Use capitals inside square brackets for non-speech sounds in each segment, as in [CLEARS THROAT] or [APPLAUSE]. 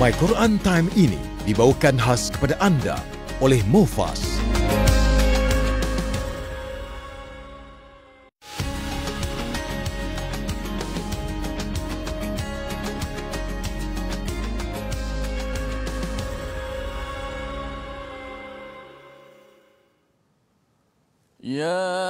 My Quran Time ini dibawakan khas kepada anda oleh Mufas. Ya yeah.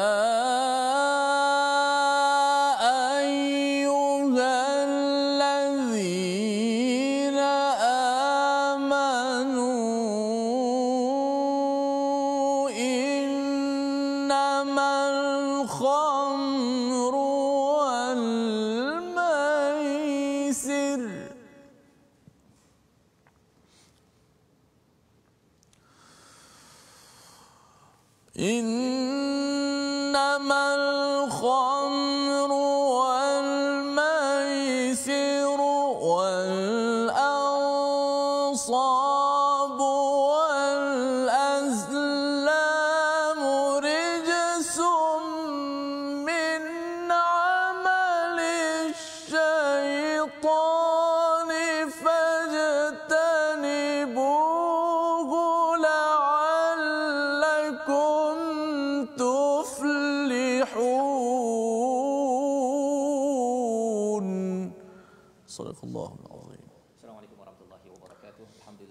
تفلحون صدق الله العظيم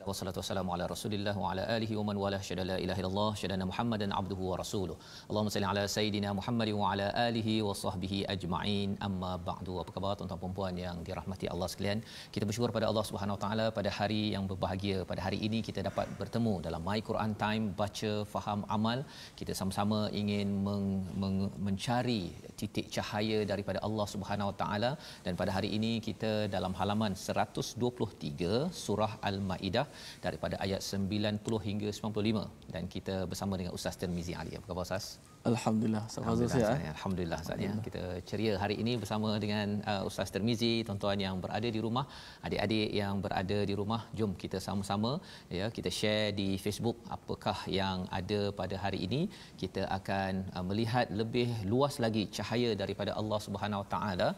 Alhamdulillah wassalatu wassalamu ala Rasulillah wa ala alihi wa man wala syada la ilaha illallah syada anna Muhammadan abduhu wa rasuluh. Allahumma salli ala sayidina Muhammad wa ala alihi wa sahbihi ajma'in. Amma ba'du. Apa khabar tuan-tuan dan puan-puan yang dirahmati Allah sekalian? Kita bersyukur pada Allah Subhanahu wa taala pada hari yang berbahagia pada hari ini kita dapat bertemu dalam My Quran Time baca faham amal. Kita sama-sama ingin meng, meng, mencari titik cahaya daripada Allah Subhanahu wa taala dan pada hari ini kita dalam halaman 123 surah Al-Maidah daripada ayat 90 hingga 95 dan kita bersama dengan Ustaz Tirmizi Ali. Apa khabar Ustaz? Alhamdulillah. Alhamdulillah. Saya, eh? Alhamdulillah. Ya. Alhamdulillah. Kita ceria hari ini bersama dengan uh, Ustaz Termizi, tuan-tuan yang berada di rumah, adik-adik yang berada di rumah, jom kita sama-sama ya kita share di Facebook apakah yang ada pada hari ini. Kita akan uh, melihat lebih luas lagi cahaya daripada Allah Subhanahu Wa Taala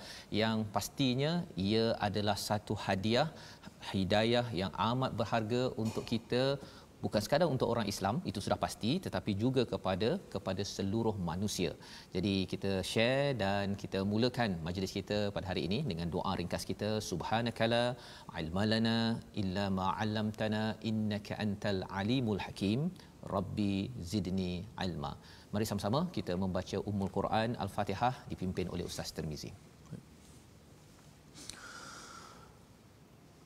yang pastinya ia adalah satu hadiah hidayah yang amat berharga untuk kita bukan sekadar untuk orang Islam itu sudah pasti tetapi juga kepada kepada seluruh manusia. Jadi kita share dan kita mulakan majlis kita pada hari ini dengan doa ringkas kita subhanakala ilmalana illa ma 'allamtana innaka antal alimul hakim rabbi zidni ilma. Mari sama-sama kita membaca Ummul Quran Al-Fatihah dipimpin oleh Ustaz Termizi.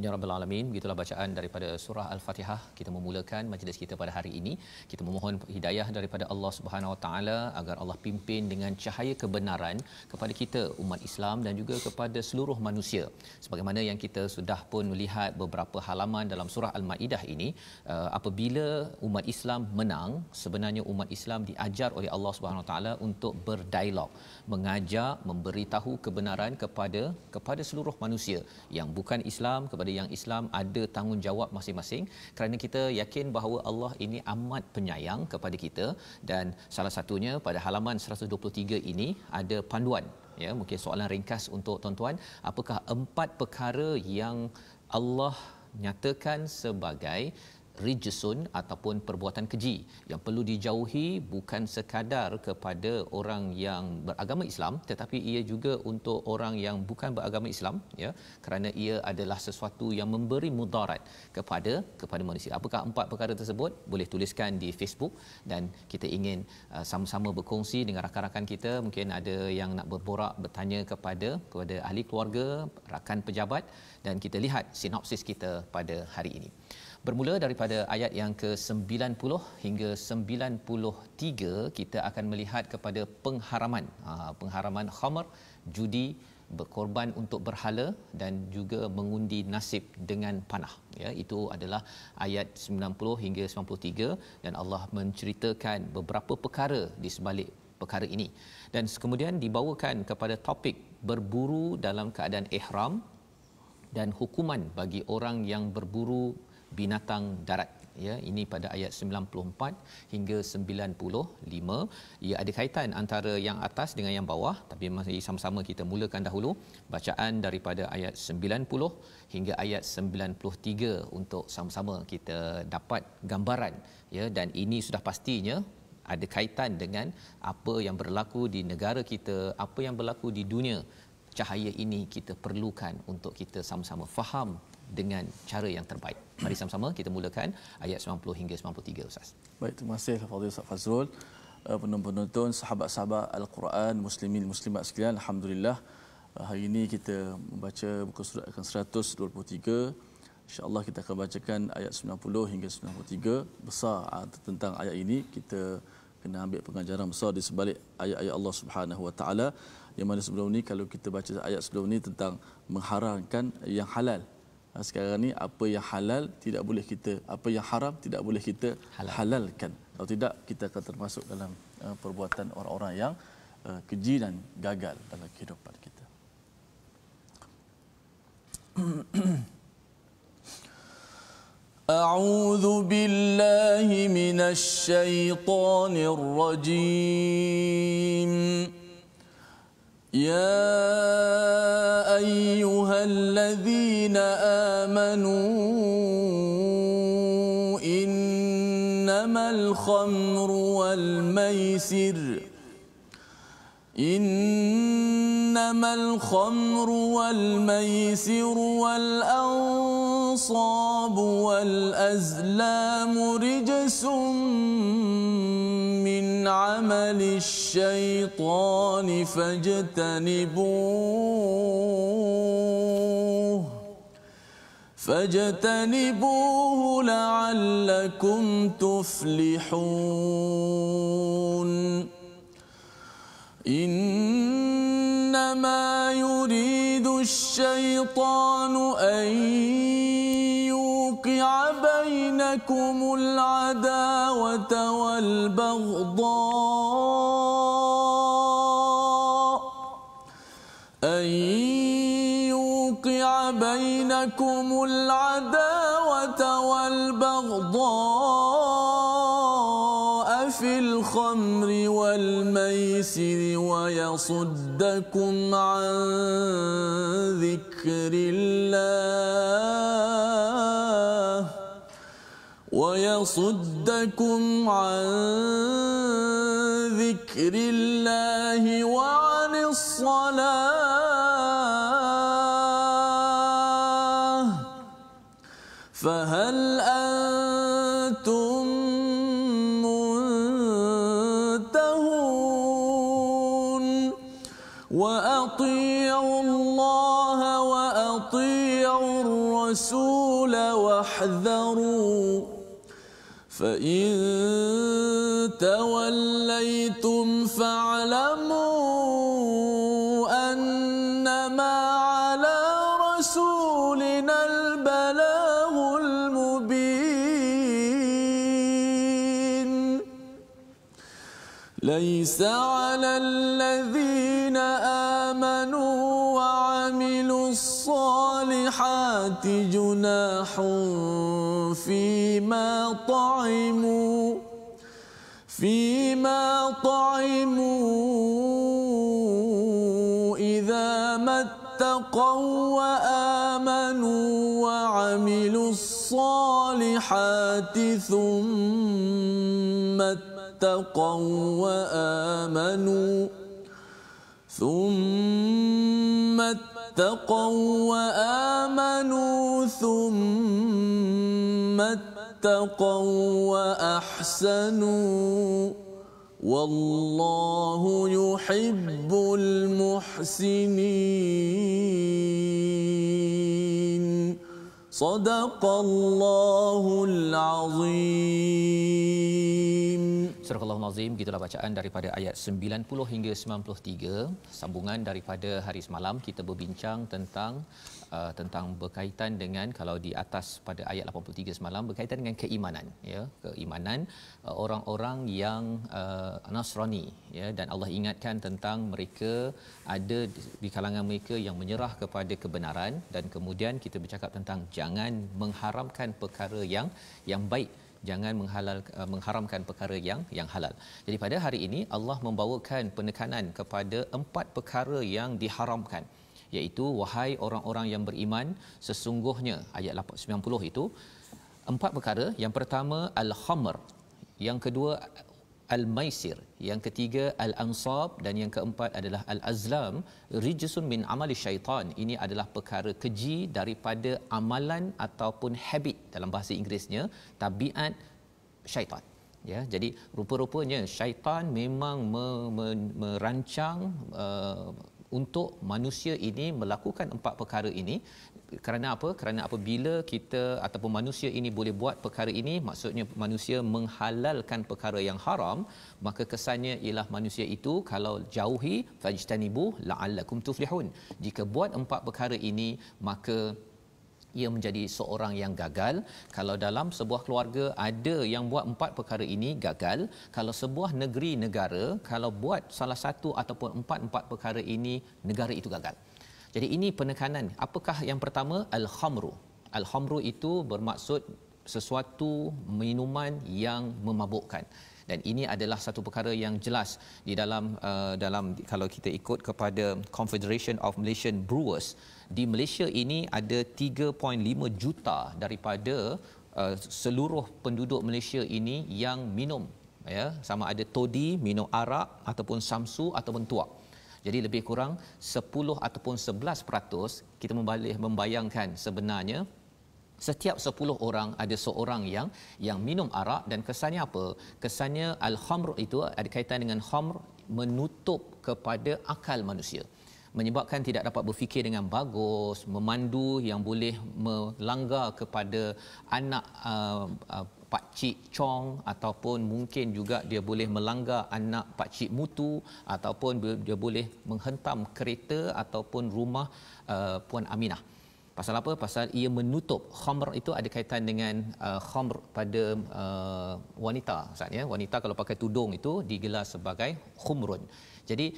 Amin ya rabbal alamin. Begitulah bacaan daripada surah Al-Fatihah. Kita memulakan majlis kita pada hari ini. Kita memohon hidayah daripada Allah Subhanahu wa taala agar Allah pimpin dengan cahaya kebenaran kepada kita umat Islam dan juga kepada seluruh manusia. Sebagaimana yang kita sudah pun melihat beberapa halaman dalam surah Al-Maidah ini, uh, apabila umat Islam menang, sebenarnya umat Islam diajar oleh Allah Subhanahu wa taala untuk berdialog, mengajar, memberitahu kebenaran kepada kepada seluruh manusia yang bukan Islam kepada hari yang Islam ada tanggungjawab masing-masing kerana kita yakin bahawa Allah ini amat penyayang kepada kita dan salah satunya pada halaman 123 ini ada panduan ya mungkin soalan ringkas untuk tuan-tuan apakah empat perkara yang Allah nyatakan sebagai rijsun ataupun perbuatan keji yang perlu dijauhi bukan sekadar kepada orang yang beragama Islam tetapi ia juga untuk orang yang bukan beragama Islam ya kerana ia adalah sesuatu yang memberi mudarat kepada kepada manusia. Apakah empat perkara tersebut? Boleh tuliskan di Facebook dan kita ingin uh, sama-sama berkongsi dengan rakan-rakan kita. Mungkin ada yang nak berborak bertanya kepada kepada ahli keluarga, rakan pejabat dan kita lihat sinopsis kita pada hari ini. Bermula daripada ayat yang ke-90 hingga 93 kita akan melihat kepada pengharaman. Ha, pengharaman khamar, judi, berkorban untuk berhala dan juga mengundi nasib dengan panah. Ya, itu adalah ayat 90 hingga 93 dan Allah menceritakan beberapa perkara di sebalik perkara ini. Dan kemudian dibawakan kepada topik berburu dalam keadaan ihram dan hukuman bagi orang yang berburu binatang darat ya ini pada ayat 94 hingga 95 ia ada kaitan antara yang atas dengan yang bawah tapi mari sama-sama kita mulakan dahulu bacaan daripada ayat 90 hingga ayat 93 untuk sama-sama kita dapat gambaran ya dan ini sudah pastinya ada kaitan dengan apa yang berlaku di negara kita apa yang berlaku di dunia cahaya ini kita perlukan untuk kita sama-sama faham dengan cara yang terbaik. Mari sama-sama kita mulakan ayat 90 hingga 93 Ustaz. Baik, terima kasih kepada Ustaz Fazrul. Eh, penonton-penonton, sahabat-sahabat Al-Quran, Muslimin, Muslimat sekalian, Alhamdulillah. Eh, hari ini kita membaca buku surat akan 123. InsyaAllah kita akan bacakan ayat 90 hingga 93. Besar ah, tentang ayat ini, kita kena ambil pengajaran besar di sebalik ayat-ayat Allah Subhanahu Wa Taala yang mana sebelum ini kalau kita baca ayat sebelum ini tentang mengharangkan yang halal Ha, sekarang ni apa yang halal tidak boleh kita apa yang haram tidak boleh kita halal. halalkan kalau tidak kita akan termasuk dalam uh, perbuatan orang-orang yang uh, keji dan gagal dalam kehidupan kita أعوذ بالله من الشيطان rajim يا ايها الذين امنوا انما الخمر والميسر انما الخمر والميسر والانصاب والازلام رجس عمل الشيطان فاجتنبوه فاجتنبوه لعلكم تفلحون إنما يريد الشيطان أن بينكم العداوة والبغضاء أن يوقع بينكم العداوة والبغضاء في الخمر والميسر ويصدكم عن ذكر الله ويصدكم عن ذكر الله وعن الصلاة فهل أنتم منتهون وأطيعوا الله وأطيعوا الرسول واحذروا فإن توليتم فاعلموا أنما على رسولنا البلاغ المبين ليس على جُنَاحٌ فِيمَا طَعِمُوا فِيمَا طَعِمُوا إِذَا مَا اتَّقَوْا وَآمَنُوا وَعَمِلُوا الصَّالِحَاتِ ثُمَّ اتَّقَوْا وَآمَنُوا ثُمَّ اتقوا وآمنوا ثم اتقوا وأحسنوا والله يحب المحسنين صدق الله العظيم Surah Al-Nazim, gitulah bacaan daripada ayat 90 hingga 93. Sambungan daripada hari semalam, kita berbincang tentang uh, tentang berkaitan dengan kalau di atas pada ayat 83 semalam berkaitan dengan keimanan ya keimanan uh, orang-orang yang uh, Nasrani ya dan Allah ingatkan tentang mereka ada di kalangan mereka yang menyerah kepada kebenaran dan kemudian kita bercakap tentang jangan mengharamkan perkara yang yang baik jangan menghalal uh, mengharamkan perkara yang yang halal. Jadi pada hari ini Allah membawakan penekanan kepada empat perkara yang diharamkan iaitu wahai orang-orang yang beriman sesungguhnya ayat 90 itu empat perkara yang pertama al-khamr yang kedua al-maisir yang ketiga al-ansab dan yang keempat adalah al-azlam rijsun min amali syaitan ini adalah perkara keji daripada amalan ataupun habit dalam bahasa Inggerisnya tabiat syaitan ya jadi rupa-rupanya syaitan memang merancang uh, untuk manusia ini melakukan empat perkara ini kerana apa kerana apabila kita ataupun manusia ini boleh buat perkara ini maksudnya manusia menghalalkan perkara yang haram maka kesannya ialah manusia itu kalau jauhi fajtanibu la'allakum tuflihun jika buat empat perkara ini maka ia menjadi seorang yang gagal kalau dalam sebuah keluarga ada yang buat empat perkara ini gagal kalau sebuah negeri negara kalau buat salah satu ataupun empat-empat perkara ini negara itu gagal jadi ini penekanan apakah yang pertama al khamru al khamru itu bermaksud sesuatu minuman yang memabukkan dan ini adalah satu perkara yang jelas di dalam uh, dalam kalau kita ikut kepada Confederation of Malaysian Brewers di Malaysia ini ada 3.5 juta daripada uh, seluruh penduduk Malaysia ini yang minum ya sama ada todi minum arak ataupun samsu ataupun tuak jadi lebih kurang 10 ataupun 11% kita membalik membayangkan sebenarnya setiap 10 orang ada seorang yang yang minum arak dan kesannya apa kesannya al khamr itu ada kaitan dengan khamr menutup kepada akal manusia menyebabkan tidak dapat berfikir dengan bagus, memandu yang boleh melanggar kepada anak uh, uh, pak cik chong ataupun mungkin juga dia boleh melanggar anak pak cik mutu ataupun dia boleh menghentam kereta ataupun rumah uh, puan aminah pasal apa pasal ia menutup khamr itu ada kaitan dengan uh, khamr pada uh, wanita ustaz ya. wanita kalau pakai tudung itu digelar sebagai khumrun jadi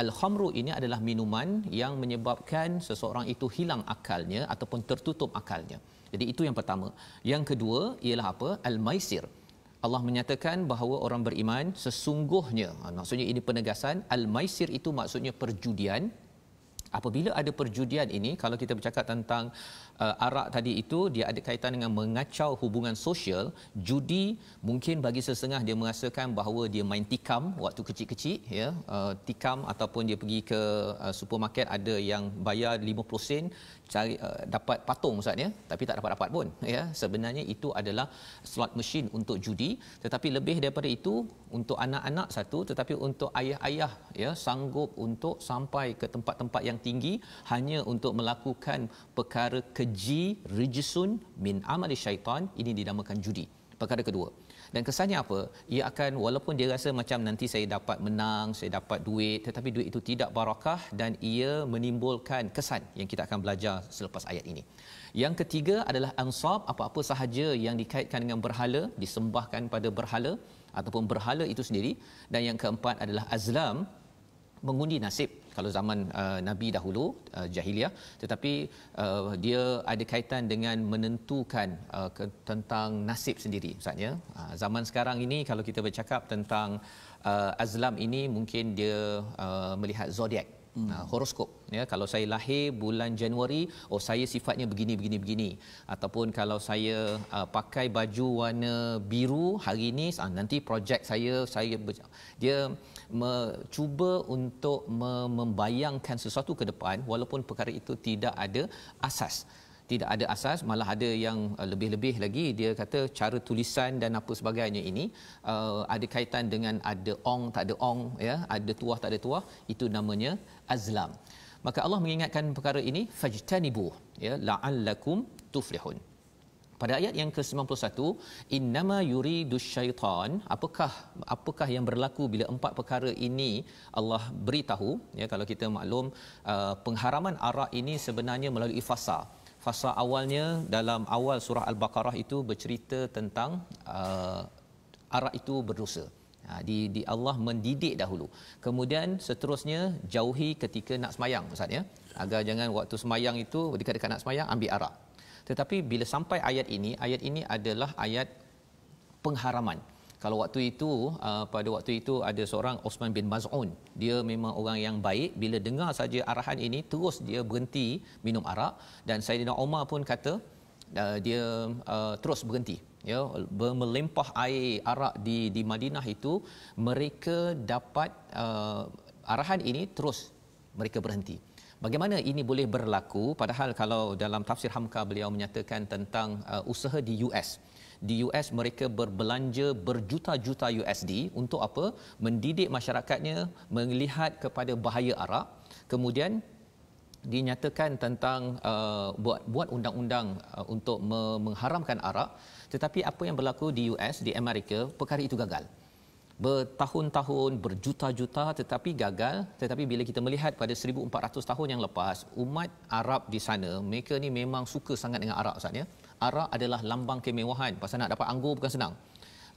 Al-khamru ini adalah minuman yang menyebabkan seseorang itu hilang akalnya ataupun tertutup akalnya. Jadi itu yang pertama. Yang kedua ialah apa? Al-maisir. Allah menyatakan bahawa orang beriman sesungguhnya, ha, maksudnya ini penegasan, al-maisir itu maksudnya perjudian. Apabila ada perjudian ini, kalau kita bercakap tentang uh, arak tadi itu dia ada kaitan dengan mengacau hubungan sosial judi mungkin bagi sesengah dia merasakan bahawa dia main tikam waktu kecil-kecil ya uh, tikam ataupun dia pergi ke uh, supermarket ada yang bayar 50 sen cari uh, dapat patung ustaz ya tapi tak dapat dapat pun ya sebenarnya itu adalah slot machine untuk judi tetapi lebih daripada itu untuk anak-anak satu tetapi untuk ayah-ayah ya sanggup untuk sampai ke tempat-tempat yang tinggi hanya untuk melakukan perkara ke keji rijisun min amali syaitan ini dinamakan judi perkara kedua dan kesannya apa ia akan walaupun dia rasa macam nanti saya dapat menang saya dapat duit tetapi duit itu tidak barakah dan ia menimbulkan kesan yang kita akan belajar selepas ayat ini yang ketiga adalah ansab apa-apa sahaja yang dikaitkan dengan berhala disembahkan pada berhala ataupun berhala itu sendiri dan yang keempat adalah azlam mengundi nasib kalau zaman uh, nabi dahulu uh, jahiliah tetapi uh, dia ada kaitan dengan menentukan uh, ke, tentang nasib sendiri maksudnya uh, zaman sekarang ini kalau kita bercakap tentang uh, azlam ini mungkin dia uh, melihat zodiak hmm. uh, horoskop ya kalau saya lahir bulan Januari oh saya sifatnya begini begini begini ataupun kalau saya uh, pakai baju warna biru hari ini uh, nanti projek saya saya ber- dia mencuba untuk membayangkan sesuatu ke depan walaupun perkara itu tidak ada asas tidak ada asas malah ada yang uh, lebih-lebih lagi dia kata cara tulisan dan apa sebagainya ini uh, ada kaitan dengan ada ong tak ada ong ya ada tuah tak ada tuah itu namanya azlam maka Allah mengingatkan perkara ini fajtanibu ya la'allakum tuflihun pada ayat yang ke-91 innama yuridu syaitan apakah apakah yang berlaku bila empat perkara ini Allah beritahu ya kalau kita maklum uh, pengharaman arak ini sebenarnya melalui fasa fasa awalnya dalam awal surah al-baqarah itu bercerita tentang uh, arak itu berdosa Ha, di, di Allah mendidik dahulu. Kemudian seterusnya jauhi ketika nak semayang Ustaz ya. Agar jangan waktu semayang itu dekat-dekat nak semayang ambil arak. Tetapi bila sampai ayat ini, ayat ini adalah ayat pengharaman. Kalau waktu itu uh, pada waktu itu ada seorang Osman bin Maz'un, dia memang orang yang baik bila dengar saja arahan ini terus dia berhenti minum arak dan Saidina Umar pun kata uh, dia uh, terus berhenti ya melimpah air arak di di Madinah itu mereka dapat uh, arahan ini terus mereka berhenti Bagaimana ini boleh berlaku padahal kalau dalam tafsir Hamka beliau menyatakan tentang uh, usaha di US. Di US mereka berbelanja berjuta-juta USD untuk apa? Mendidik masyarakatnya melihat kepada bahaya Arab, Kemudian dinyatakan tentang uh, buat buat undang-undang uh, untuk mengharamkan Arab, tetapi apa yang berlaku di US di Amerika perkara itu gagal bertahun-tahun, berjuta-juta tetapi gagal. Tetapi bila kita melihat pada 1400 tahun yang lepas, umat Arab di sana, mereka ni memang suka sangat dengan arak Ustaz ya. Arak adalah lambang kemewahan. Pasal nak dapat anggur bukan senang.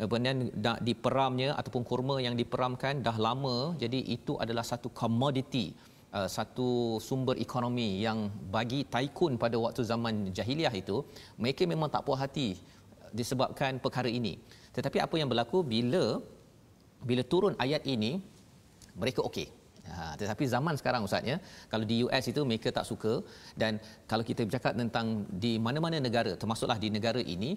Eh, kemudian dah diperamnya ataupun kurma yang diperamkan dah lama. Jadi itu adalah satu komoditi. Eh, satu sumber ekonomi yang bagi taikun pada waktu zaman jahiliah itu mereka memang tak puas hati disebabkan perkara ini tetapi apa yang berlaku bila bila turun ayat ini mereka okey ha, tetapi zaman sekarang ustaz ya kalau di US itu mereka tak suka dan kalau kita bercakap tentang di mana-mana negara termasuklah di negara ini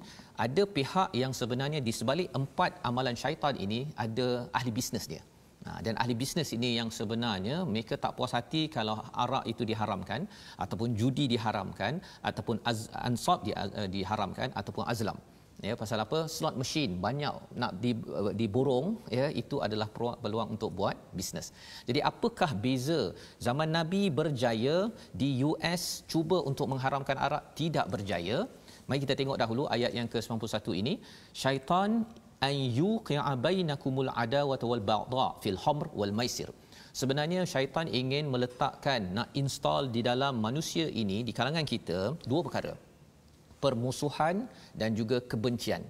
ada pihak yang sebenarnya di sebalik empat amalan syaitan ini ada ahli bisnes dia ha, dan ahli bisnes ini yang sebenarnya mereka tak puas hati kalau arak itu diharamkan ataupun judi diharamkan ataupun ansab eh, diharamkan ataupun azlam ya pasal apa slot machine banyak nak di, uh, diborong ya itu adalah peluang untuk buat bisnes jadi apakah beza zaman nabi berjaya di US cuba untuk mengharamkan arak tidak berjaya mari kita tengok dahulu ayat yang ke-91 ini syaitan an yuqi'a bainakumul adawa wal ba'dha fil khamr wal maisir Sebenarnya syaitan ingin meletakkan nak install di dalam manusia ini di kalangan kita dua perkara permusuhan dan juga kebencian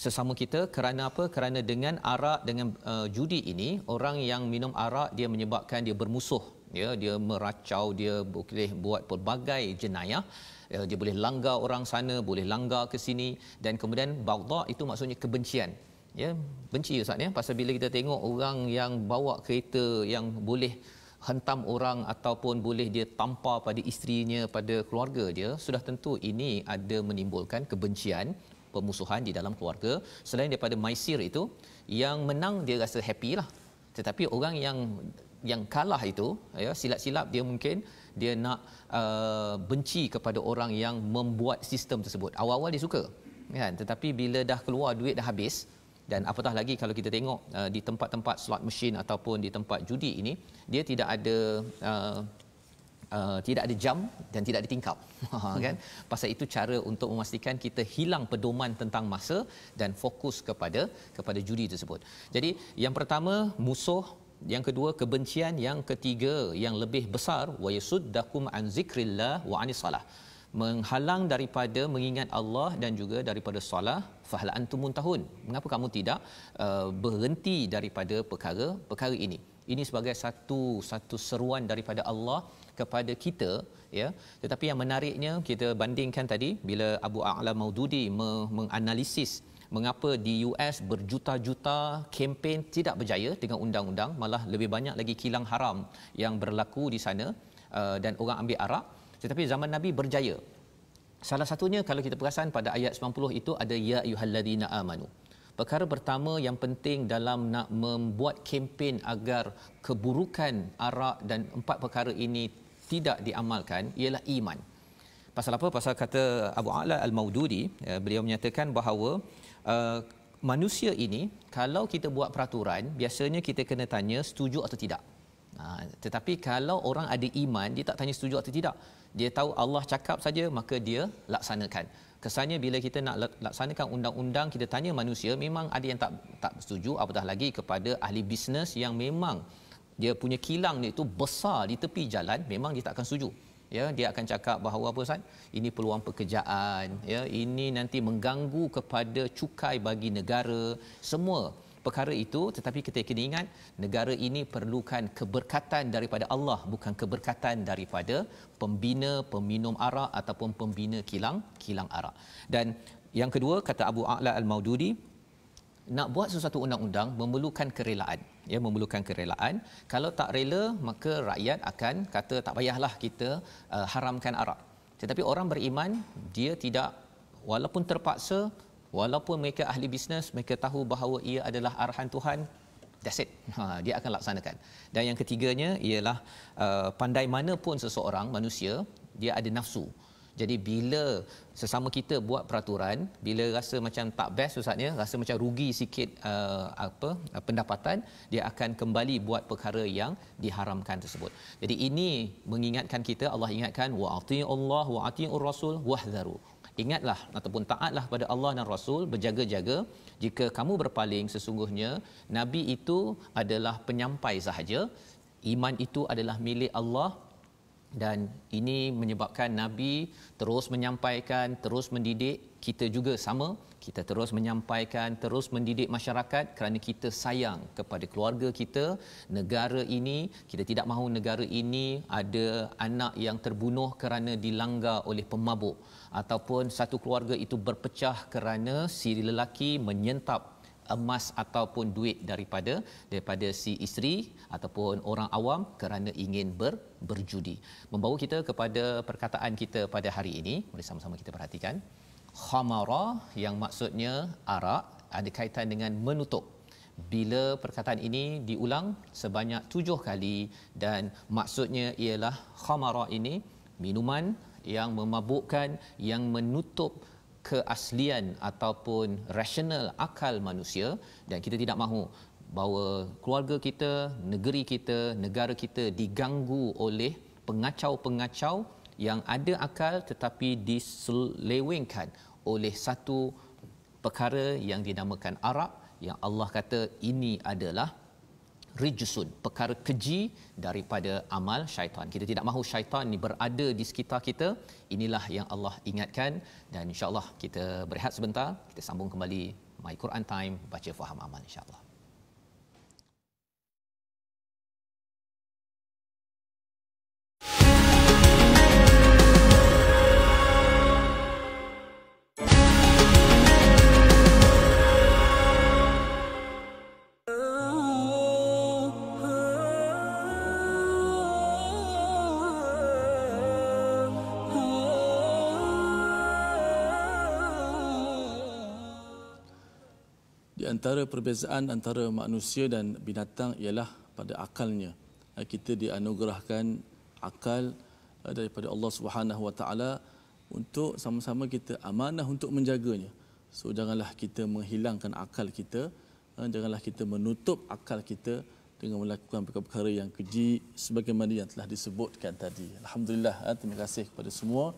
sesama kita kerana apa kerana dengan arak dengan uh, judi ini orang yang minum arak dia menyebabkan dia bermusuh ya dia meracau dia boleh buat pelbagai jenayah ya, dia boleh langgar orang sana boleh langgar ke sini dan kemudian bagdha itu maksudnya kebencian ya benci ustaz ya pasal bila kita tengok orang yang bawa kereta yang boleh hentam orang ataupun boleh dia tampar pada isterinya pada keluarga dia sudah tentu ini ada menimbulkan kebencian pemusuhan di dalam keluarga selain daripada maisir itu yang menang dia rasa happy lah tetapi orang yang yang kalah itu ya silap-silap dia mungkin dia nak uh, benci kepada orang yang membuat sistem tersebut awal-awal dia suka kan tetapi bila dah keluar duit dah habis dan apatah lagi kalau kita tengok uh, di tempat-tempat slot machine ataupun di tempat judi ini dia tidak ada uh, Uh, tidak ada jam dan tidak ada tingkap [LAUGHS] ha, kan hmm. pasal itu cara untuk memastikan kita hilang pedoman tentang masa dan fokus kepada kepada judi tersebut jadi yang pertama musuh yang kedua kebencian yang ketiga yang lebih besar wayasuddakum an zikrillah wa Anis salah menghalang daripada mengingat Allah dan juga daripada solat fahal antum muntahun mengapa kamu tidak uh, berhenti daripada perkara perkara ini ini sebagai satu satu seruan daripada Allah kepada kita ya tetapi yang menariknya kita bandingkan tadi bila Abu A'la Maududi menganalisis mengapa di US berjuta-juta kempen tidak berjaya dengan undang-undang malah lebih banyak lagi kilang haram yang berlaku di sana uh, dan orang ambil arak tetapi zaman Nabi berjaya. Salah satunya kalau kita perasan pada ayat 90 itu ada ya ayyuhalladzina amanu. Perkara pertama yang penting dalam nak membuat kempen agar keburukan arak dan empat perkara ini tidak diamalkan ialah iman. Pasal apa? Pasal kata Abu Ala Al-Maududi, ya, beliau menyatakan bahawa uh, manusia ini kalau kita buat peraturan biasanya kita kena tanya setuju atau tidak. Ha, tetapi kalau orang ada iman dia tak tanya setuju atau tidak dia tahu Allah cakap saja maka dia laksanakan kesannya bila kita nak laksanakan undang-undang kita tanya manusia memang ada yang tak tak setuju apatah lagi kepada ahli bisnes yang memang dia punya kilang dia itu besar di tepi jalan memang dia tak akan setuju ya dia akan cakap bahawa apa Ustaz ini peluang pekerjaan ya ini nanti mengganggu kepada cukai bagi negara semua perkara itu tetapi kita kena ingat negara ini perlukan keberkatan daripada Allah bukan keberkatan daripada pembina peminum arak ataupun pembina kilang kilang arak dan yang kedua kata Abu A'la Al-Maududi nak buat sesuatu undang-undang memerlukan kerelaan ya memerlukan kerelaan kalau tak rela maka rakyat akan kata tak payahlah kita uh, haramkan arak tetapi orang beriman dia tidak walaupun terpaksa walaupun mereka ahli bisnes mereka tahu bahawa ia adalah arahan Tuhan that's it ha dia akan laksanakan dan yang ketiganya ialah uh, pandai mana pun seseorang manusia dia ada nafsu jadi bila sesama kita buat peraturan bila rasa macam tak best usatnya rasa macam rugi sikit uh, apa uh, pendapatan dia akan kembali buat perkara yang diharamkan tersebut jadi ini mengingatkan kita Allah ingatkan wa Allah wa atiur rasul wahdharu ingatlah ataupun taatlah pada Allah dan Rasul berjaga-jaga jika kamu berpaling sesungguhnya nabi itu adalah penyampai sahaja iman itu adalah milik Allah dan ini menyebabkan nabi terus menyampaikan terus mendidik kita juga sama kita terus menyampaikan terus mendidik masyarakat kerana kita sayang kepada keluarga kita negara ini kita tidak mahu negara ini ada anak yang terbunuh kerana dilanggar oleh pemabuk ataupun satu keluarga itu berpecah kerana si lelaki menyentap emas ataupun duit daripada daripada si isteri ataupun orang awam kerana ingin ber, berjudi. Membawa kita kepada perkataan kita pada hari ini, mari sama-sama kita perhatikan khamara yang maksudnya arak ada kaitan dengan menutup bila perkataan ini diulang sebanyak tujuh kali dan maksudnya ialah khamara ini minuman yang memabukkan yang menutup keaslian ataupun rasional akal manusia dan kita tidak mahu bahawa keluarga kita, negeri kita, negara kita diganggu oleh pengacau-pengacau yang ada akal tetapi diselewengkan oleh satu perkara yang dinamakan Arab yang Allah kata ini adalah rijusun perkara keji daripada amal syaitan. Kita tidak mahu syaitan ni berada di sekitar kita. Inilah yang Allah ingatkan dan insya-Allah kita berehat sebentar, kita sambung kembali My Quran Time baca faham amal insya-Allah. antara perbezaan antara manusia dan binatang ialah pada akalnya. Eh, kita dianugerahkan akal eh, daripada Allah Subhanahu Wa Taala untuk sama-sama kita amanah untuk menjaganya. So janganlah kita menghilangkan akal kita, eh, janganlah kita menutup akal kita dengan melakukan perkara-perkara yang keji sebagaimana yang telah disebutkan tadi. Alhamdulillah, terima kasih kepada semua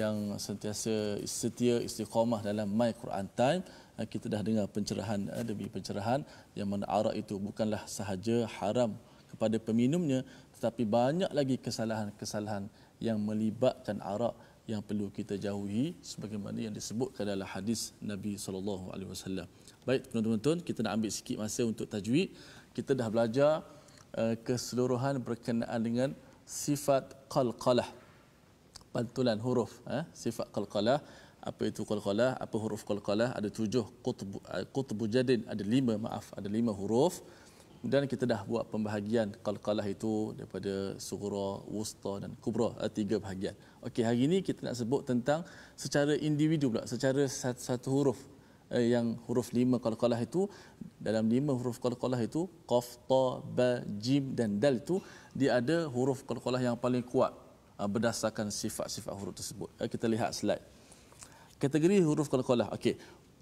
yang sentiasa setia istiqamah dalam My Quran Time. Eh, kita dah dengar pencerahan eh, demi pencerahan yang mana arak itu bukanlah sahaja haram kepada peminumnya tetapi banyak lagi kesalahan-kesalahan yang melibatkan arak yang perlu kita jauhi sebagaimana yang disebutkan dalam hadis Nabi sallallahu alaihi wasallam. Baik tuan-tuan, kita nak ambil sikit masa untuk tajwid. Kita dah belajar eh, keseluruhan berkenaan dengan sifat qalqalah pantulan huruf sifat qalqalah apa itu qalqalah apa huruf qalqalah ada tujuh qutbu eh, qutbu jadin ada lima maaf ada lima huruf dan kita dah buat pembahagian qalqalah itu daripada sughra wusta dan kubra eh, tiga bahagian okey hari ini kita nak sebut tentang secara individu pula secara satu, satu huruf eh, yang huruf lima qalqalah itu dalam lima huruf qalqalah itu qaf ta ba jim dan dal itu dia ada huruf qalqalah yang paling kuat berdasarkan sifat-sifat huruf tersebut kita lihat slide kategori huruf qalqalah. Okey.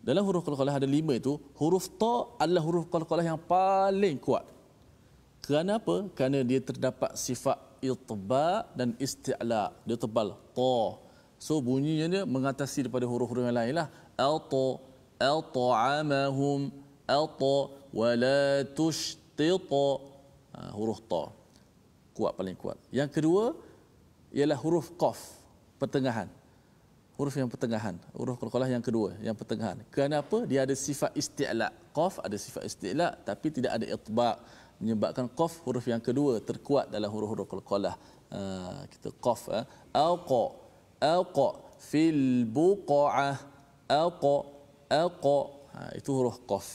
Dalam huruf qalqalah ada lima itu, huruf ta adalah huruf qalqalah yang paling kuat. Kerana apa? Kerana dia terdapat sifat itba dan isti'la. Dia tebal. Ta. So bunyinya dia mengatasi daripada huruf-huruf yang lainlah. Al-ta. Al-ta'amahum. Al-ta. Wa la tushtita. Ha, huruf ta. Kuat paling kuat. Yang kedua ialah huruf qaf. Pertengahan huruf yang pertengahan huruf qalqalah yang kedua yang pertengahan kerana apa dia ada sifat isti'la qaf ada sifat isti'la tapi tidak ada itbaq menyebabkan qaf huruf yang kedua terkuat dalam huruf-huruf qalqalah uh, ah, kita qaf uh. Ah. alqa alqa fil buqa'ah alqa alqa ah, ha, itu huruf qaf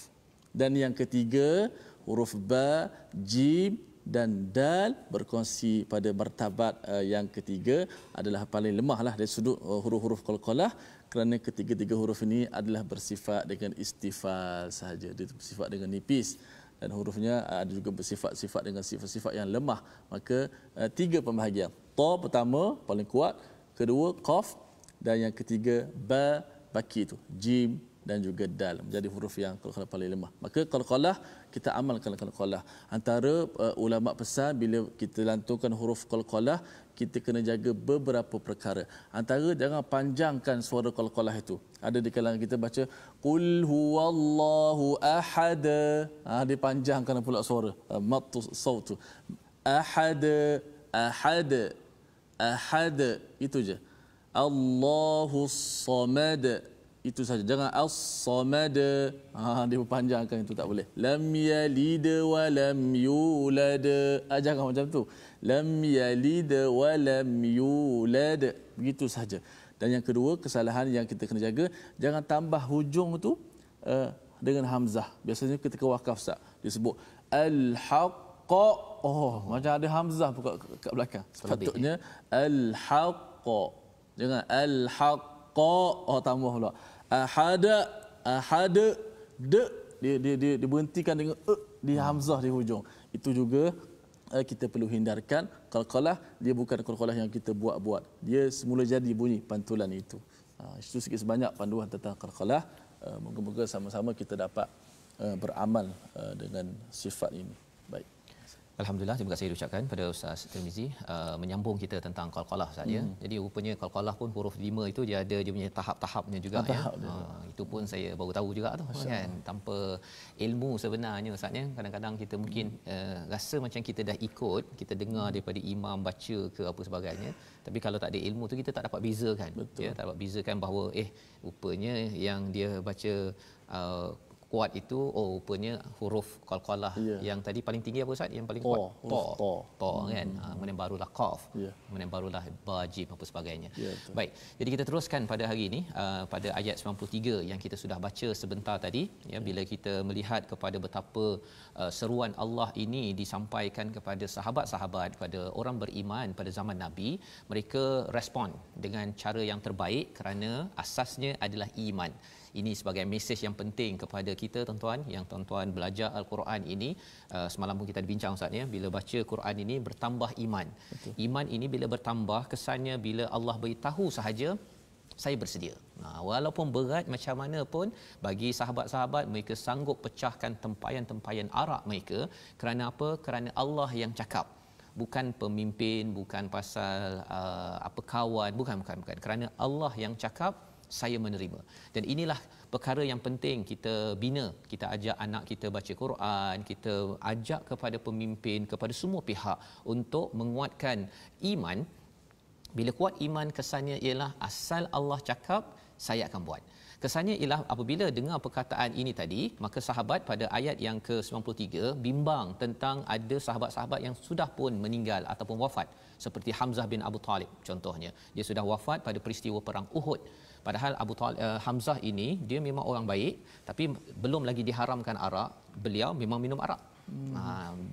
dan yang ketiga huruf ba jim dan dal berkongsi pada martabat uh, yang ketiga adalah paling lemah lah dari sudut uh, huruf-huruf qalqalah kerana ketiga-tiga huruf ini adalah bersifat dengan istifal sahaja dia bersifat dengan nipis dan hurufnya uh, ada juga bersifat-sifat dengan sifat-sifat yang lemah maka tiga pembahagian ta pertama paling kuat kedua qaf dan yang ketiga ba baki itu jim dan juga dal menjadi huruf yang kalau qalqalah paling lemah maka kalau kalah kita amalkan kalau kalah antara uh, ulama besar bila kita lantunkan huruf kalau kalah kita kena jaga beberapa perkara antara jangan panjangkan suara kalau kalah itu ada di kalangan kita baca qul huwallahu ahad ah ha, dipanjangkan pula suara ah, matu sautu ahad ahad ahad itu je Allahus samad itu saja jangan as-samad ha dia panjangkan itu tak boleh lam yalid wa lam yulad ajarkan macam tu lam yalid wa lam yulad begitu saja dan yang kedua kesalahan yang kita kena jaga jangan tambah hujung tu uh, dengan hamzah biasanya ketika wakaf sah disebut al-haqq oh macam ada hamzah kat, kat belakang sepatutnya al-haqq jangan al-haqq oh tambah pula ahada ahada de dia dia dia, dia dengan e di hamzah di hujung itu juga eh, kita perlu hindarkan qalqalah dia bukan qalqalah yang kita buat-buat dia semula jadi bunyi pantulan itu ah, itu sikit sebanyak panduan tentang qalqalah ah, moga-moga sama-sama kita dapat eh, beramal eh, dengan sifat ini Alhamdulillah terima kasih ucapkan pada Ustaz Tirmizi uh, menyambung kita tentang qalqalah Ustaz ya. hmm. ya. Jadi rupanya qalqalah pun huruf 5 itu dia ada dia punya tahap-tahapnya juga ya. ah, ya. Tahap dia. Uh, itu pun saya baru tahu juga tu Masa. kan tanpa ilmu sebenarnya Ustaz ya. Kadang-kadang kita mungkin hmm. uh, rasa macam kita dah ikut, kita dengar hmm. daripada imam baca ke apa sebagainya. Tapi kalau tak ada ilmu tu kita tak dapat bezakan. Ya. Betul. Ya, tak dapat bezakan bahawa eh rupanya yang dia baca uh, kuat itu oh rupanya huruf qalqalah yeah. yang tadi paling tinggi apa ustaz yang paling kuat ta ta ta kan hmm, ah, hmm. kemudian mm-hmm. barulah qaf yeah. kemudian barulah ba jim apa sebagainya yeah, ya, baik jadi kita teruskan pada hari ini uh, pada ayat 93 yang kita sudah baca sebentar tadi ya yeah. bila kita melihat kepada betapa uh, seruan Allah ini disampaikan kepada sahabat-sahabat kepada orang beriman pada zaman nabi mereka respon dengan cara yang terbaik kerana asasnya adalah iman ini sebagai mesej yang penting kepada kita tuan-tuan yang tuan-tuan belajar al-Quran ini uh, semalam pun kita dibincang Ustaz ya bila baca Quran ini bertambah iman. Betul. Iman ini bila bertambah kesannya bila Allah beritahu sahaja saya bersedia. Nah, walaupun berat macam mana pun bagi sahabat-sahabat mereka sanggup pecahkan tempayan-tempayan arak mereka kerana apa? Kerana Allah yang cakap. Bukan pemimpin, bukan pasal uh, apa kawan, bukan bukan bukan. Kerana Allah yang cakap saya menerima. Dan inilah perkara yang penting kita bina, kita ajak anak kita baca Quran, kita ajak kepada pemimpin, kepada semua pihak untuk menguatkan iman. Bila kuat iman kesannya ialah asal Allah cakap, saya akan buat. Kesannya ialah apabila dengar perkataan ini tadi, maka sahabat pada ayat yang ke-93 bimbang tentang ada sahabat-sahabat yang sudah pun meninggal ataupun wafat seperti Hamzah bin Abu Talib contohnya. Dia sudah wafat pada peristiwa perang Uhud. Padahal Abu Tal- uh, Hamzah ini dia memang orang baik, tapi belum lagi diharamkan arak. Beliau memang minum arak. Hmm. Ha,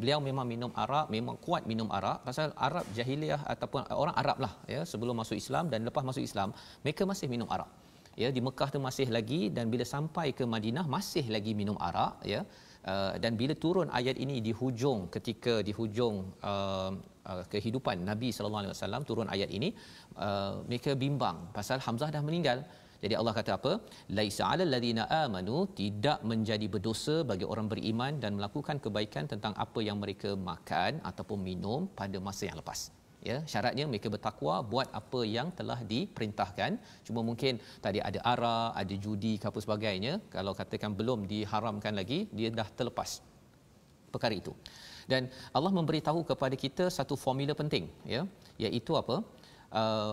beliau memang minum arak, memang kuat minum arak. Pasal Arab jahiliah ataupun orang Arab lah, ya, sebelum masuk Islam dan lepas masuk Islam, mereka masih minum arak. Ya, di Mekah tu masih lagi dan bila sampai ke Madinah masih lagi minum arak. Ya. Uh, dan bila turun ayat ini di hujung ketika di hujung uh, Uh, kehidupan Nabi sallallahu alaihi wasallam turun ayat ini uh, mereka bimbang pasal Hamzah dah meninggal jadi Allah kata apa laisa alal ladina amanu tidak menjadi berdosa bagi orang beriman dan melakukan kebaikan tentang apa yang mereka makan ataupun minum pada masa yang lepas ya syaratnya mereka bertakwa buat apa yang telah diperintahkan cuma mungkin tadi ada arak ada judi ke apa sebagainya kalau katakan belum diharamkan lagi dia dah terlepas perkara itu dan Allah memberitahu kepada kita satu formula penting ya iaitu apa uh,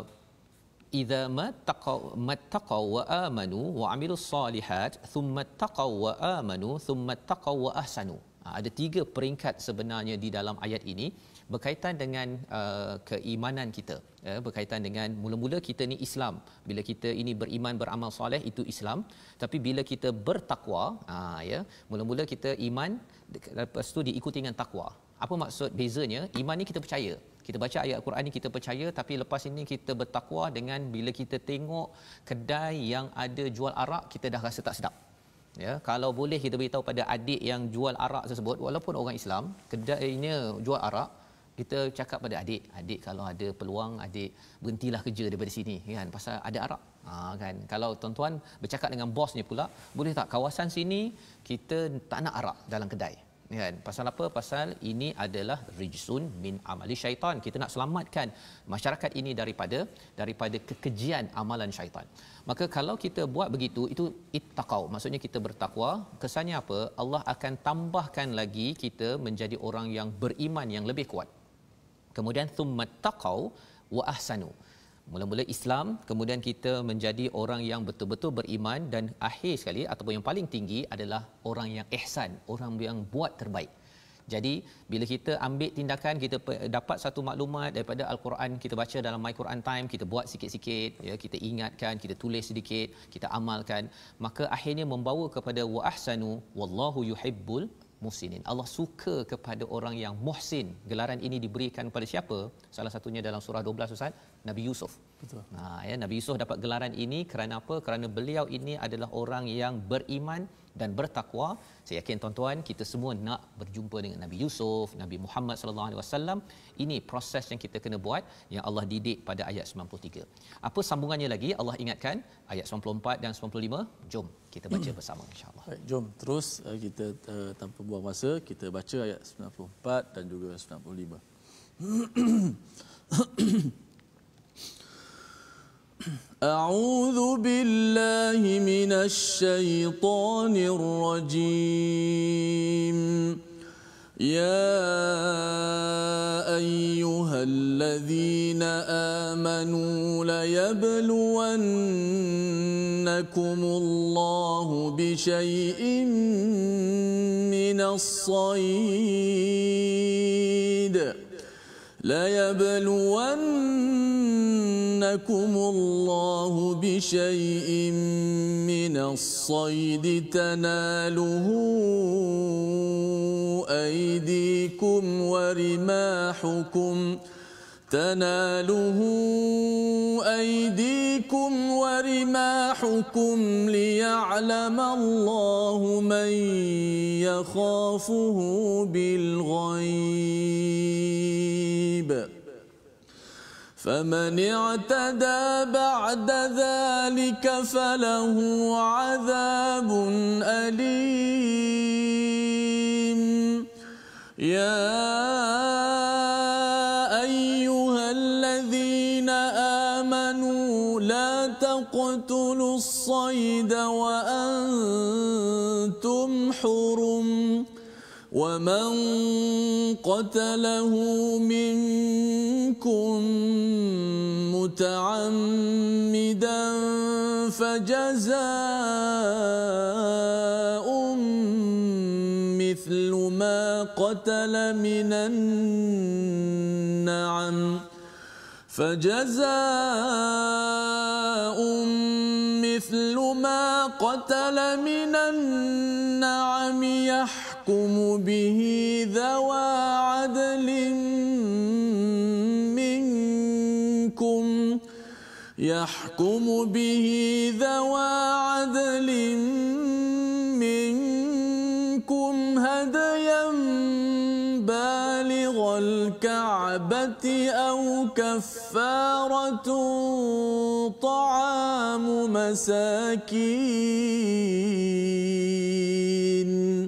idza mattaqaw mattaqaw wa amanu wa amilus salihat thumma taqaw wa amanu thumma taqaw wa ahsanu ha, ada tiga peringkat sebenarnya di dalam ayat ini berkaitan dengan uh, keimanan kita ya berkaitan dengan mula-mula kita ni Islam bila kita ini beriman beramal soleh itu Islam tapi bila kita bertakwa uh, ya mula-mula kita iman lepas tu diikuti dengan takwa apa maksud bezanya iman ni kita percaya kita baca ayat Al-Quran ni kita percaya tapi lepas ini kita bertakwa dengan bila kita tengok kedai yang ada jual arak kita dah rasa tak sedap ya kalau boleh kita beritahu pada adik yang jual arak tersebut walaupun orang Islam kedai ini jual arak kita cakap pada adik adik kalau ada peluang adik berhentilah kerja daripada sini kan pasal ada arak ha, kan kalau tuan-tuan bercakap dengan bosnya pula boleh tak kawasan sini kita tak nak arak dalam kedai kan pasal apa pasal ini adalah rijsun min amali syaitan kita nak selamatkan masyarakat ini daripada daripada kekejian amalan syaitan maka kalau kita buat begitu itu ittaqau maksudnya kita bertakwa kesannya apa Allah akan tambahkan lagi kita menjadi orang yang beriman yang lebih kuat kemudian thummattaqau wa ahsanu mula-mula Islam kemudian kita menjadi orang yang betul-betul beriman dan akhir sekali ataupun yang paling tinggi adalah orang yang ihsan orang yang buat terbaik jadi bila kita ambil tindakan kita dapat satu maklumat daripada al-Quran kita baca dalam my Quran time kita buat sikit-sikit ya kita ingatkan kita tulis sedikit kita amalkan maka akhirnya membawa kepada wa ahsanu wallahu yuhibbul muhsinin. Allah suka kepada orang yang muhsin. Gelaran ini diberikan kepada siapa? Salah satunya dalam surah 12 Ustaz, Nabi Yusuf. Betul. Ha ya Nabi Yusuf dapat gelaran ini kerana apa? Kerana beliau ini adalah orang yang beriman dan bertakwa. Saya yakin tuan-tuan kita semua nak berjumpa dengan Nabi Yusuf, Nabi Muhammad sallallahu alaihi wasallam. Ini proses yang kita kena buat yang Allah didik pada ayat 93. Apa sambungannya lagi? Allah ingatkan ayat 94 dan 95. Jom kita baca bersama insya-Allah. Baik, jom terus eh, kita eh, tanpa buang masa kita baca ayat 94 dan juga 95. [CLEARS THROAT] أعوذ بالله من الشيطان الرجيم يا أيها الذين آمنوا ليبلونكم الله بشيء من الصيد ليبلونكم الله بشيء من الصيد تناله أيديكم ورماحكم ۖ تناله أيديكم ورماحكم ليعلم الله من يخافه بالغيب فمن اعتدى بعد ذلك فله عذاب أليم يا تقتلوا الصيد وأنتم حرم ومن قتله منكم متعمدا فجزاء مثل ما قتل من النعم فجزاء مثل ما قتل من النعم يحكم به ذوى عدل منكم يحكم به ذوى عدل منكم هديا بالغ الكعبة أو كف كفارة طعام مساكين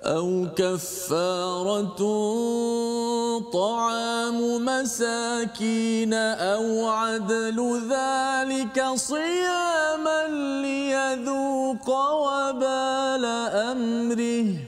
أو كفارة طعام مساكين أو عدل ذلك صياما ليذوق وبال أمره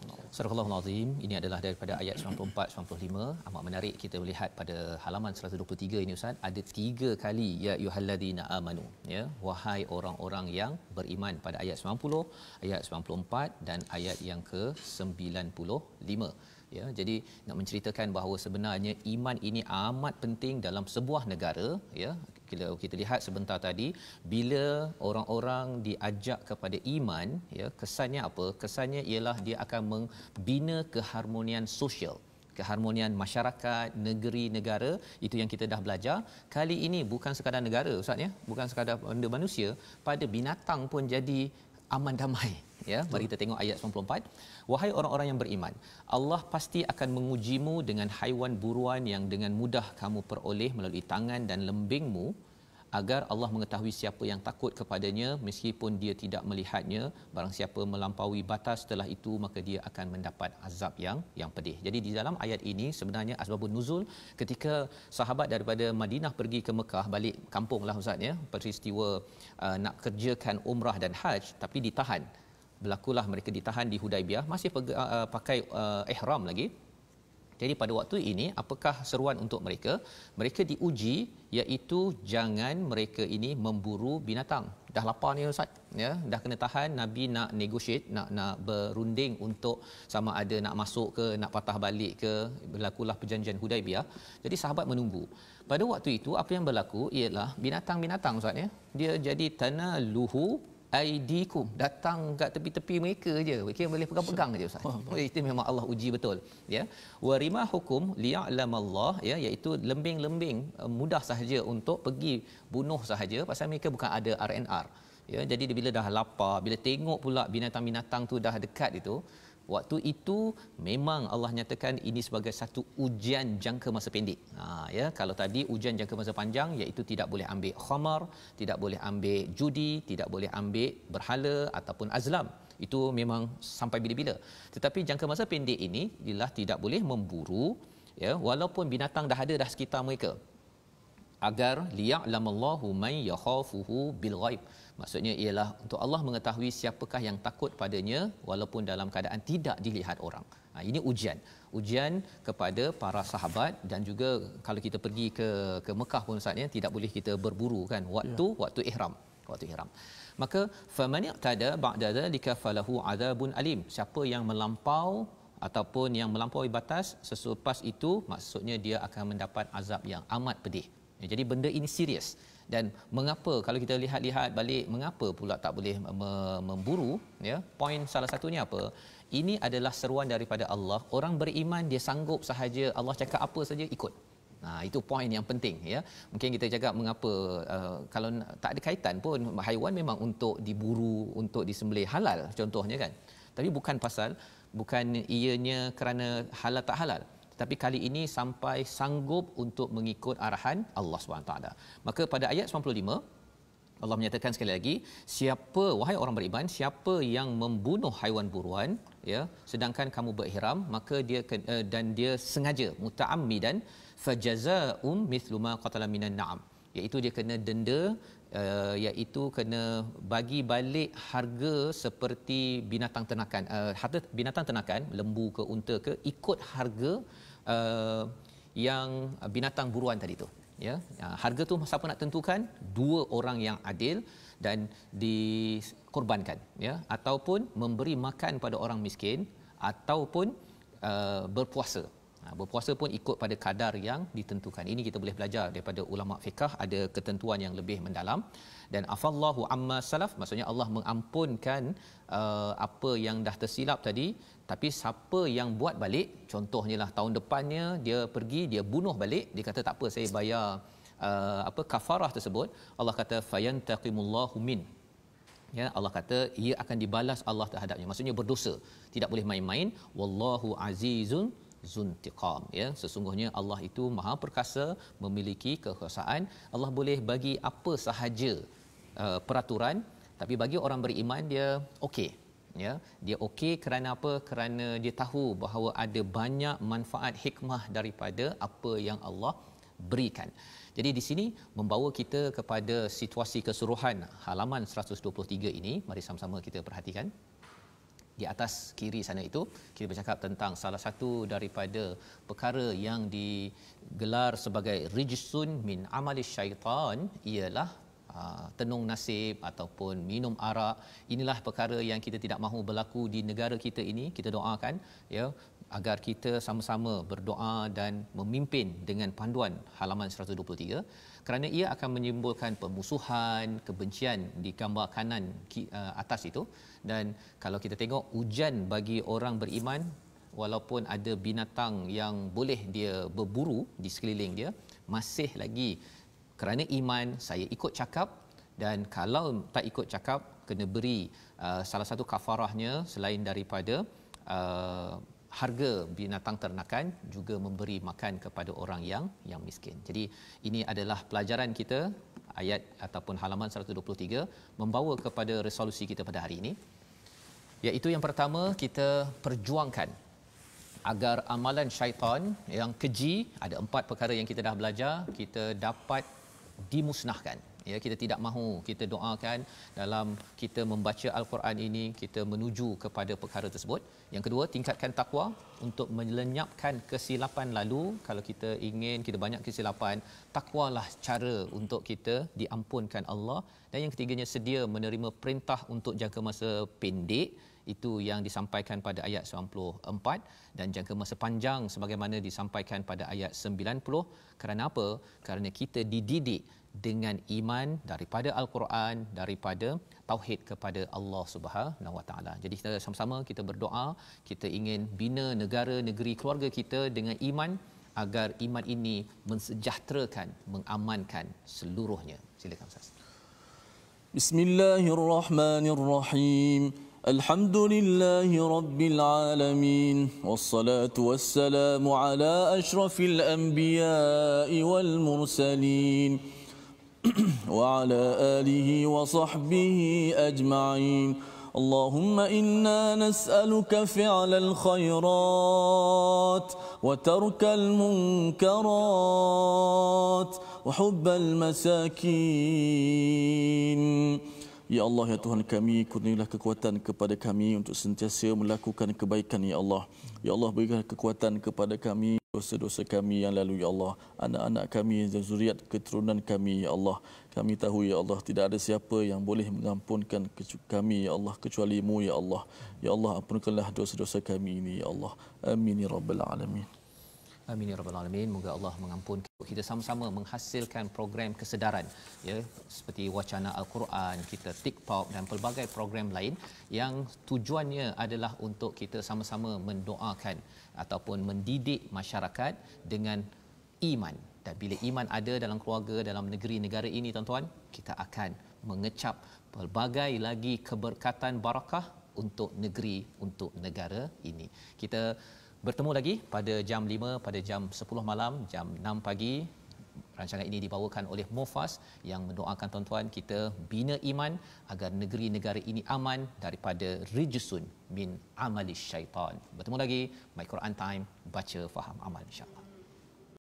Surah Al-Azim ini adalah daripada ayat 94 95 amat menarik kita melihat pada halaman 123 ini Ustaz ada tiga kali ya yuhalladina amanu ya wahai orang-orang yang beriman pada ayat 90 ayat 94 dan ayat yang ke 95 ya jadi nak menceritakan bahawa sebenarnya iman ini amat penting dalam sebuah negara ya kita kita lihat sebentar tadi bila orang-orang diajak kepada iman ya kesannya apa kesannya ialah dia akan membina keharmonian sosial keharmonian masyarakat negeri negara itu yang kita dah belajar kali ini bukan sekadar negara ustaz ya bukan sekadar benda manusia pada binatang pun jadi aman damai ya mari kita tengok ayat 94 wahai orang-orang yang beriman Allah pasti akan mengujimu dengan haiwan buruan yang dengan mudah kamu peroleh melalui tangan dan lembingmu agar Allah mengetahui siapa yang takut kepadanya meskipun dia tidak melihatnya barang siapa melampaui batas setelah itu maka dia akan mendapat azab yang yang pedih. Jadi di dalam ayat ini sebenarnya asbabun nuzul ketika sahabat daripada Madinah pergi ke Mekah balik kampunglah ustaz ya peristiwa uh, nak kerjakan umrah dan haji tapi ditahan berlakulah mereka ditahan di Hudaybiyah masih pega, uh, uh, pakai uh, ihram lagi jadi pada waktu ini apakah seruan untuk mereka mereka diuji iaitu jangan mereka ini memburu binatang dah lapar ni ustaz ya dah kena tahan nabi nak negotiate nak nak berunding untuk sama ada nak masuk ke nak patah balik ke berlakulah perjanjian hudaibiyah jadi sahabat menunggu pada waktu itu apa yang berlaku ialah binatang-binatang ustaz ya dia jadi tanah luhu aidikum datang kat tepi-tepi mereka aje mungkin boleh pegang-pegang aje ustaz oh, itu memang Allah uji betul ya warima hukum Allah, ya iaitu lembing-lembing eh, mudah sahaja untuk pergi bunuh sahaja pasal mereka bukan ada RNR ya jadi bila dah lapar bila tengok pula binatang-binatang tu dah dekat itu waktu itu memang Allah nyatakan ini sebagai satu ujian jangka masa pendek. Ha ya, kalau tadi ujian jangka masa panjang iaitu tidak boleh ambil khamar, tidak boleh ambil judi, tidak boleh ambil berhala ataupun azlam. Itu memang sampai bila-bila. Tetapi jangka masa pendek ini ialah tidak boleh memburu ya, walaupun binatang dah ada dah sekitar mereka. Agar liya'lamallahu may yakhafuhu bil ghaib. Maksudnya ialah untuk Allah mengetahui siapakah yang takut padanya walaupun dalam keadaan tidak dilihat orang. Ha, ini ujian. Ujian kepada para sahabat dan juga kalau kita pergi ke ke Mekah pun saatnya tidak boleh kita berburu kan waktu ya. waktu ihram. Waktu ihram. Maka faman tada ba'da dzalika falahu adzabun alim. Siapa yang melampau ataupun yang melampaui batas sesudah itu maksudnya dia akan mendapat azab yang amat pedih. Ya, jadi benda ini serius dan mengapa kalau kita lihat-lihat balik mengapa pula tak boleh memburu ya poin salah satunya apa ini adalah seruan daripada Allah orang beriman dia sanggup sahaja Allah cakap apa saja ikut Nah itu poin yang penting ya. Mungkin kita cakap mengapa uh, kalau tak ada kaitan pun haiwan memang untuk diburu, untuk disembelih halal contohnya kan. Tapi bukan pasal bukan ianya kerana halal tak halal tapi kali ini sampai sanggup untuk mengikut arahan Allah SWT. Maka pada ayat 95, Allah menyatakan sekali lagi, siapa, wahai orang beriman, siapa yang membunuh haiwan buruan, ya, sedangkan kamu berhiram, maka dia eh, dan dia sengaja, muta'amidan, fajaza'um mithluma qatala minan na'am. Iaitu dia kena denda Uh, iaitu kena bagi balik harga seperti binatang ternakan eh, harta binatang ternakan lembu ke unta ke ikut harga uh, yang binatang buruan tadi tu ya uh, harga tu siapa nak tentukan dua orang yang adil dan dikorbankan ya ataupun memberi makan pada orang miskin ataupun uh, berpuasa berpuasa pun ikut pada kadar yang ditentukan ini kita boleh belajar daripada ulama fiqh ada ketentuan yang lebih mendalam dan afallahu amma salaf maksudnya Allah mengampunkan uh, apa yang dah tersilap tadi tapi siapa yang buat balik contohnya lah tahun depannya dia pergi dia bunuh balik dia kata tak apa saya bayar uh, apa kafarah tersebut Allah kata fayantaqimullahu min ya Allah kata ia akan dibalas Allah terhadapnya maksudnya berdosa tidak boleh main-main wallahu azizun zuntiqam ya sesungguhnya Allah itu maha perkasa memiliki kekuasaan Allah boleh bagi apa sahaja uh, peraturan tapi bagi orang beriman dia okey ya dia okey kerana apa kerana dia tahu bahawa ada banyak manfaat hikmah daripada apa yang Allah berikan jadi di sini membawa kita kepada situasi kesuruhan halaman 123 ini mari sama-sama kita perhatikan di atas kiri sana itu kita bercakap tentang salah satu daripada perkara yang digelar sebagai rijsun min amali syaitan ialah Ah, tenung nasib ataupun minum arak inilah perkara yang kita tidak mahu berlaku di negara kita ini kita doakan ya agar kita sama-sama berdoa dan memimpin dengan panduan halaman 123 kerana ia akan menimbulkan permusuhan kebencian di gambar kanan ah, atas itu dan kalau kita tengok hujan bagi orang beriman walaupun ada binatang yang boleh dia berburu di sekeliling dia masih lagi kerana iman saya ikut cakap dan kalau tak ikut cakap kena beri uh, salah satu kafarahnya selain daripada uh, harga binatang ternakan juga memberi makan kepada orang yang yang miskin. Jadi ini adalah pelajaran kita ayat ataupun halaman 123 membawa kepada resolusi kita pada hari ini Yaitu yang pertama kita perjuangkan agar amalan syaitan yang keji ada empat perkara yang kita dah belajar kita dapat dimusnahkan ya kita tidak mahu kita doakan dalam kita membaca al-Quran ini kita menuju kepada perkara tersebut yang kedua tingkatkan takwa untuk melenyapkan kesilapan lalu kalau kita ingin kita banyak kesilapan takwalah cara untuk kita diampunkan Allah dan yang ketiganya sedia menerima perintah untuk jangka masa pendek itu yang disampaikan pada ayat 94 dan jangka masa panjang sebagaimana disampaikan pada ayat 90 kerana apa kerana kita dididik dengan iman daripada al-Quran daripada tauhid kepada Allah Subhanahu Wa Jadi kita sama-sama kita berdoa, kita ingin bina negara negeri keluarga kita dengan iman agar iman ini mensejahterakan, mengamankan seluruhnya. Silakan Ustaz. Bismillahirrahmanirrahim. الحمد لله رب العالمين والصلاة والسلام على أشرف الأنبياء والمرسلين [CLEARS THROAT] وعلى آله وصحبه أجمعين اللهم إنا نسألك فعل الخيرات وترك المنكرات وحب المساكين Ya Allah, Ya Tuhan kami, kurnilah kekuatan kepada kami untuk sentiasa melakukan kebaikan, Ya Allah. Ya Allah, berikan kekuatan kepada kami, dosa-dosa kami yang lalu, Ya Allah. Anak-anak kami, zuriat keturunan kami, Ya Allah. Kami tahu, Ya Allah, tidak ada siapa yang boleh mengampunkan kami, Ya Allah, kecuali-Mu, Ya Allah. Ya Allah, ampunkanlah dosa-dosa kami ini, Ya Allah. Amin, Ya Rabbal Alamin. Amin ya rabbal alamin. Moga Allah mengampun kita sama-sama menghasilkan program kesedaran ya seperti wacana al-Quran, kita TikTok dan pelbagai program lain yang tujuannya adalah untuk kita sama-sama mendoakan ataupun mendidik masyarakat dengan iman. Dan bila iman ada dalam keluarga, dalam negeri negara ini tuan-tuan, kita akan mengecap pelbagai lagi keberkatan barakah untuk negeri, untuk negara ini. Kita bertemu lagi pada jam 5 pada jam 10 malam jam 6 pagi rancangan ini dibawakan oleh Mofas yang mendoakan tuan-tuan kita bina iman agar negeri negara ini aman daripada rijusun min amali syaitan bertemu lagi my Quran time baca faham amal insyaallah